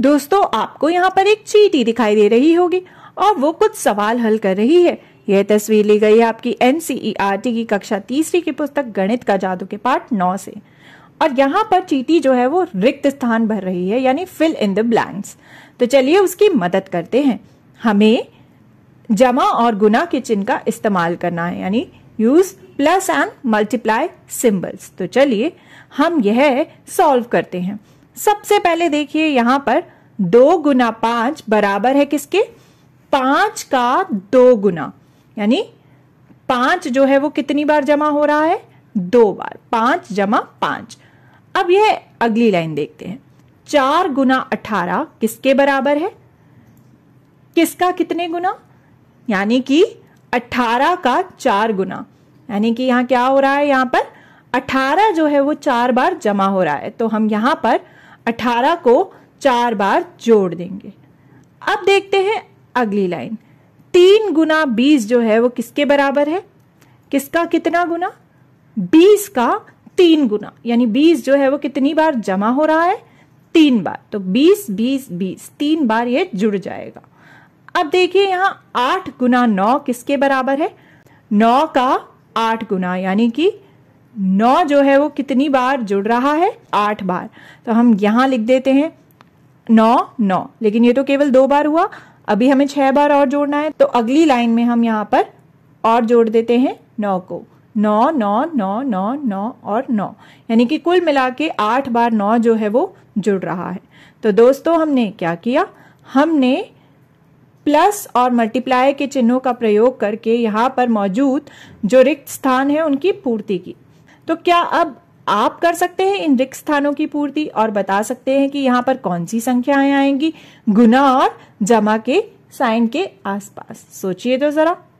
दोस्तों आपको यहाँ पर एक चीटी दिखाई दे रही होगी और वो कुछ सवाल हल कर रही है यह तस्वीर ली गई है आपकी एन e की कक्षा तीसरी की पुस्तक गणित का जादू के पार्ट नौ से और यहाँ पर चीटी जो है वो रिक्त स्थान भर रही है यानी फिल इन द ब्लैंक्स तो चलिए उसकी मदद करते हैं हमें जमा और गुना के चिन्ह का इस्तेमाल करना है यानी use plus and multiply symbols तो चलिए हम यह सॉल्व करते हैं सबसे पहले देखिए यहां पर दो गुना पांच बराबर है किसके पांच का दो गुना यानी पांच जो है वो कितनी बार जमा हो रहा है दो बार पांच जमा पांच अब यह अगली लाइन देखते हैं चार गुना अठारह किसके बराबर है किसका कितने गुना यानी कि 18 का चार गुना यानी कि यहाँ क्या हो रहा है यहाँ पर 18 जो है वो चार बार जमा हो रहा है तो हम यहाँ पर 18 को चार बार जोड़ देंगे अब देखते हैं अगली लाइन तीन गुना बीस जो है वो किसके बराबर है किसका कितना गुना बीस का तीन गुना यानी बीस जो है वो कितनी बार जमा हो रहा है तीन बार तो बीस बीस बीस तीन बार ये जुड़ जाएगा अब देखिए यहाँ आठ गुना नौ किसके बराबर है नौ का आठ गुना यानी कि नौ जो है वो कितनी बार जुड़ रहा है आठ बार तो हम यहां लिख देते हैं नौ नौ लेकिन ये तो केवल दो बार हुआ अभी हमें छह बार और जोड़ना है तो अगली लाइन में हम यहाँ पर और जोड़ देते हैं नौ को नौ नौ नौ नौ नौ और नौ यानी कि कुल मिला के आठ बार नौ जो है वो जुड़ रहा है तो दोस्तों हमने क्या किया हमने प्लस और मल्टीप्लाई के चिन्हों का प्रयोग करके यहाँ पर मौजूद जो रिक्त स्थान है उनकी पूर्ति की तो क्या अब आप कर सकते हैं इन रिक्त स्थानों की पूर्ति और बता सकते हैं कि यहाँ पर कौन सी संख्याएं आएंगी गुना और जमा के साइन के आसपास सोचिए तो जरा